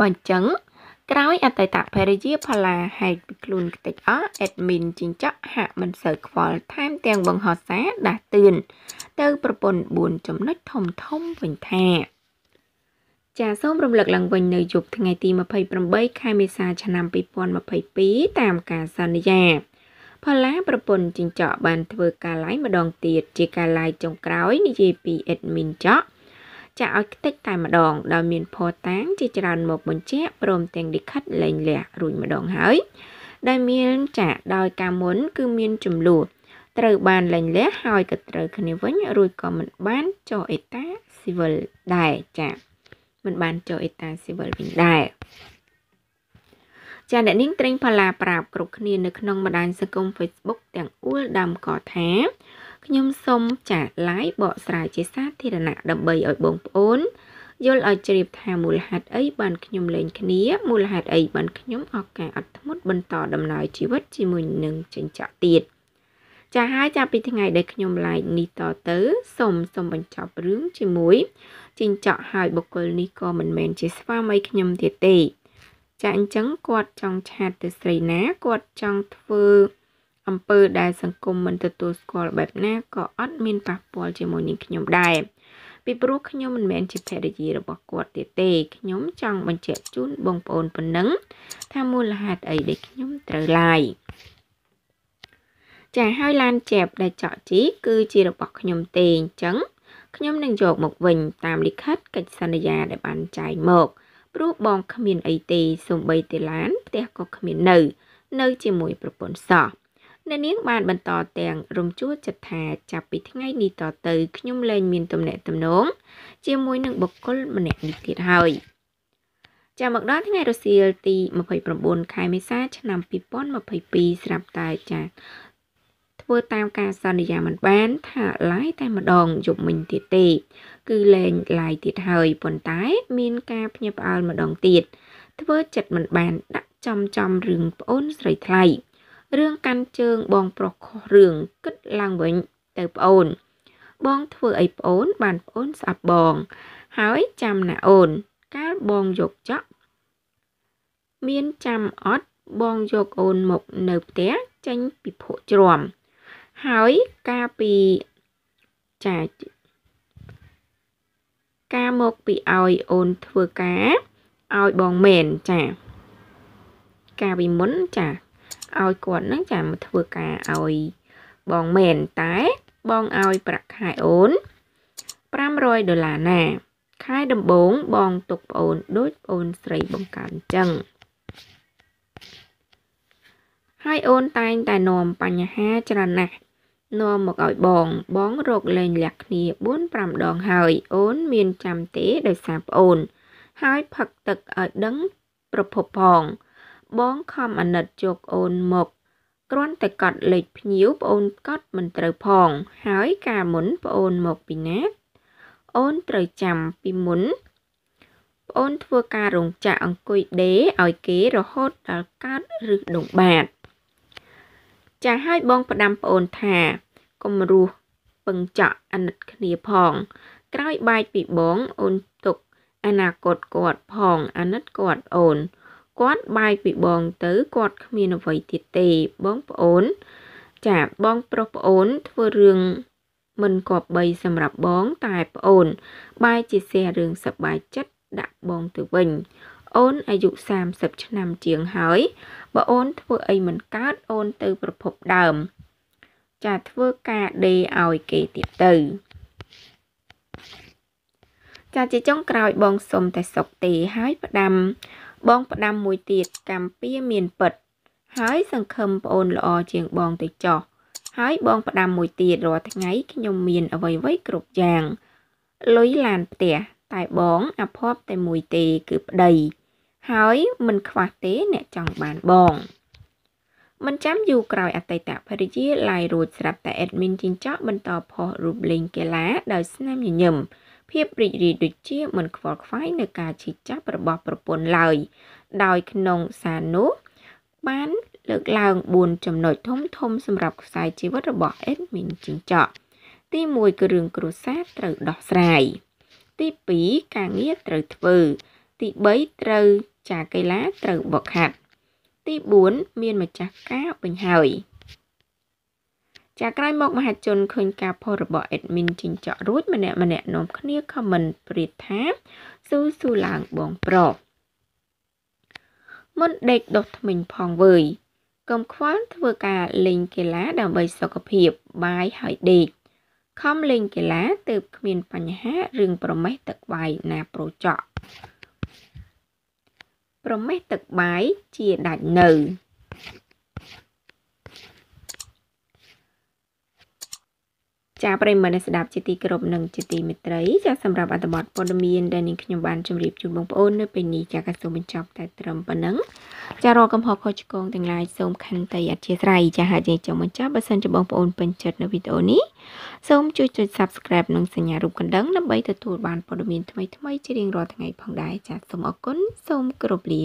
បើអញ្ចឹង ក្រោយអតីតភរិយាផល្លាហែកពីខ្លួនខ្ទេចអស់អេដមីនជីងចក់ហាក់មិនសូវខ្វល់ថែមទាំងបង្ហោះសារដាស់តឿនទៅ ប្រពន្ធ4ចំណុចធំធំវិញថា ចាសូមរំលឹកឡើងវិញនៅយប់ថ្ងៃទី28ខែមេសាឆ្នាំ2022តាមការសន្យា ផល្លាប្រពន្ធជីងចក់បានធ្វើការឡាយម្ដងទៀតជាការឡាយចុងក្រោយនិយាយពីអេដមីនចក់ចាក់ឲ្យខ្ទេចតែម្ដងដោយមានភស្តុតាងជាច្រើនមកបញ្ជាក់ព្រមទាំងលិខិតលែងលះរួចម្ដងហើយដែលមានចាក់ដោយការមុន គឺមានចំនួនត្រូវបានលែងលះហើយក៏ត្រូវគ្នាវិញរួចក៏មិនបានចុះអេតាស៊ីវិលដែរចា៎មិនបានចុះអេតាស៊ីវិលវិញដែរចាអ្នកនាងត្រេងផល្លាប្រាប់គ្រប់គ្នានៅក្នុងបណ្ដាញសង្គម Facebook ទាំងអ៊ូលដើមកថាខ្ញុំសូមចាកឡាយបកស្រាយជាសាធារណៈដើម្បីឲ្យបងប្អូនយល់ឲ្យជ្រាបថាមូលហេតុអីបានខ្ញុំលែងគ្នាមូលហេតុអីបានខ្ញុំអស់ការអត់ធ្មត់បន្តដំណើរជីវិតជាមួយនឹងចិញ្ចក់ទៀតចាហើយចាប់ពីថ្ងៃដែលខ្ញុំឡាយនេះតទៅសូមសូមបញ្ចប់រឿងជាមួយចិញ្ចក់ហើយបុគ្គលនេះក៏មិនមែនជាស្វាមីខ្ញុំទៀតទេចាអញ្ចឹងគាត់ចង់ឆាតទៅស្រីណាគាត់ចង់ធ្វើអំពើដែលសង្គមមិនទទួលស្គាល់បែបណាក៏អត់មានប៉ះពាល់ជាមួយនឹងខ្ញុំដែរពីព្រោះខ្ញុំមិនមែនជាភរិយារបស់គាត់ទៀតទេខ្ញុំចង់បញ្ជាក់ជូនបងប្អូនប៉ុណ្ណឹងថាមូលហេតុអីដែលខ្ញុំត្រូវឡាយចាហើយឡានជែបដែលចកជីគឺជារបស់ខ្ញុំទេអញ្ចឹងខ្ញុំនឹងយកមកវិញតាមលិខិតកិច្ចសន្យាដែលបានចែងមកព្រោះបងគ្មានអីទេសំបីតែឡានផ្ទះក៏គ្មាននៅ នៅជាមួយប្រពន្ធសោះអ្នកនាងបានបន្តទាំងរំជួល ចិត្តថាចាប់ពីថ្ងៃនេះតទៅខ្ញុំលែងមានទំនាក់ទំនងជាមួយនឹងបុគ្គលម្នាក់នេះទៀតហើយចាំមកដល់ថ្ងៃរសៀលទី29ខែមេសាឆ្នាំ2022ស្រាប់តែចាធ្វើតាមការសន្យាមិនបាន ថាឡាយតែម្ដងយប់មិញទៀតទេគឺលែងឡាយទៀតហើយប៉ុន្តែ មានការភ្ញាក់ផ្អើលម្ដងទៀត ធ្វើចិត្តមិនបានដាក់ចំចំរឿងប្អូនស្រីថ្លៃរឿងកាន់ជើងបងប្រុសខុសរឿងគិតឡើងវិញទៅប្អូន បងធ្វើអីប្អូន បានប្អូនស្អប់បង ហើយចាំណាអូនកាលបងយកចក់មានចាំអត់បងយកអូនមកនៅផ្ទះចេញពីភក់ជ្រាំហើយការពីចាការមកពីឲ្យអូនធ្វើការឲ្យបងមែនចាការពីមុនចាឲ្យគាត់នឹងចាំធ្វើការឲ្យ បងមែនតែបងឲ្យប្រាក់ខែអូន500ដុល្លារណាខែដំបូងបងទុកប្អូន ដូចប្អូនស្រីបង្កើនចឹងហើយអូនតែងតែនាំបញ្ហាច្រើនណាស់នាំមកឲ្យបងបងរកលែងលះគ្នា4 5ដងហើយអូន មានចាំទេដោយសារប្អូនហើយផឹកទឹកឲ្យដឹងប្រភពផងបងខំអាណិតយកអូនមកគ្រាន់តែកត់លេខភ្ញៀវប្អូនកត់មិនត្រូវផង ហើយកាលមុនប្អូនមកពីណាអូនត្រូវចាំពីមុនប្អូនធ្វើការរងចាក់អង្គុយដេឲ្យគេរហូតដល់កើតឬដងបាតចាស់ឲ្យបងផ្ដាំប្អូនថាកុំរស់ពឹងចាក់អាណិតគ្នាផងក្រោយបាយពីបងអូនទុកអនាគតគាត់ផងអាណិតគាត់អូនគាត់បាយពីបងទៅគាត់គ្មានអ្វីទៀតទេបងប្អូន ចាបងប្រុសប្អូន ធ្វើរឿងមិនគប្បីសម្រាប់បងតែប្អូនបាយជាសេះរឿងសប្បាយចិត្តដាក់បងទៅវិញ អូនអាយុ30ឆ្នាំជាងហើយបើអូនធ្វើ អីមិនកើតអូន ទៅប្រភពដើម ចាធ្វើការដេឲ្យគេទៀតទៅចាជាចុងក្រោយ បង សុំតែសុកទេហើយផ្ដាំបងផ្ដាំមួយទៀតកម្ពីមានពិតហើយសង្ឃឹមប្អូនល្អជាងបងទៅចោះហើយបង ផ្ដាំមួយទៀតរាល់ថ្ងៃខ្ញុំមានអ្វីអ្វីគ្រប់យ៉ាងលុយឡានផ្ទះតែបងអភ័ព្វតែមួយទេគឺប្តីហើយមិនខ្វះទេអ្នកចង់បានបងមិនចាំយូរក្រោយអតីតភរិយាឡាយរួចស្រាប់តែអេដមីនជីងចក់បន្តផុសរូបលេងកីឡាដោយស្នាមញញឹមភាពរីករាយដូចជាមិនខ្វល់ខ្វាយនៅការឈឺចាប់របស់ប្រពន្ធឡើយដោយក្នុងសារនោះបានលើកឡើង4ចំណុចធំធំសម្រាប់ខ្សែជីវិតរបស់អេដមីនជីងចក់ទី1គឺរឿងគ្រួសារត្រូវដោះស្រាយទី2ការងារត្រូវធ្វើ ទី3ត្រូវចាកីឡាត្រូវបកខាត់ទី4មានម្ចាស់ការវិញហើយចាក្រោយមកមហាជនឃើញការផុសរបស់ admin ជីងចក់រួចម្នាក់ម្នាក់នាំគ្នា comment ព្រាតថាស៊ូស៊ូឡើងបងប្រុសមុនដេកដុសថ្មិញផងវើយកុំខ្វល់ធ្វើការលេងកីឡា ដើម្បីសុខភាពបាយហើយដេកខំលេងកីឡាទើបគ្មានបញ្ហារឿងប្រមេះទឹកបាយណាប្រូចកប្រមេះទឹកបាយជាដាច់នៅចាប្រិមត្តអ្នកស្ដាប់ជាទីគោរពនិងជាទីមេត្រីចាសម្រាប់អត្ថបទព័ត៌មានដែលនាងខ្ញុំបានជម្រាបជូនបងប្អូននៅពេលនេះចាក៏សូមបញ្ចប់ តែត្រឹមប៉ុណ្ណឹងចារាល់កំហុសខុសឆ្គងទាំងឡាយសូមខន្តីអធិស្ឋានចាហើយចង់បញ្ចប់បើសិនជាបងប្អូនពេញចិត្តនៅវីដេអូនេះសូមជួយចុច Subscribe និងសញ្ញារូបកណ្ដឹងដើម្បីទទួលបានព័ត៌មានថ្មីៗជារៀងរាល់ថ្ងៃផងដែរចាសូមអរគុណសូមគោរពលា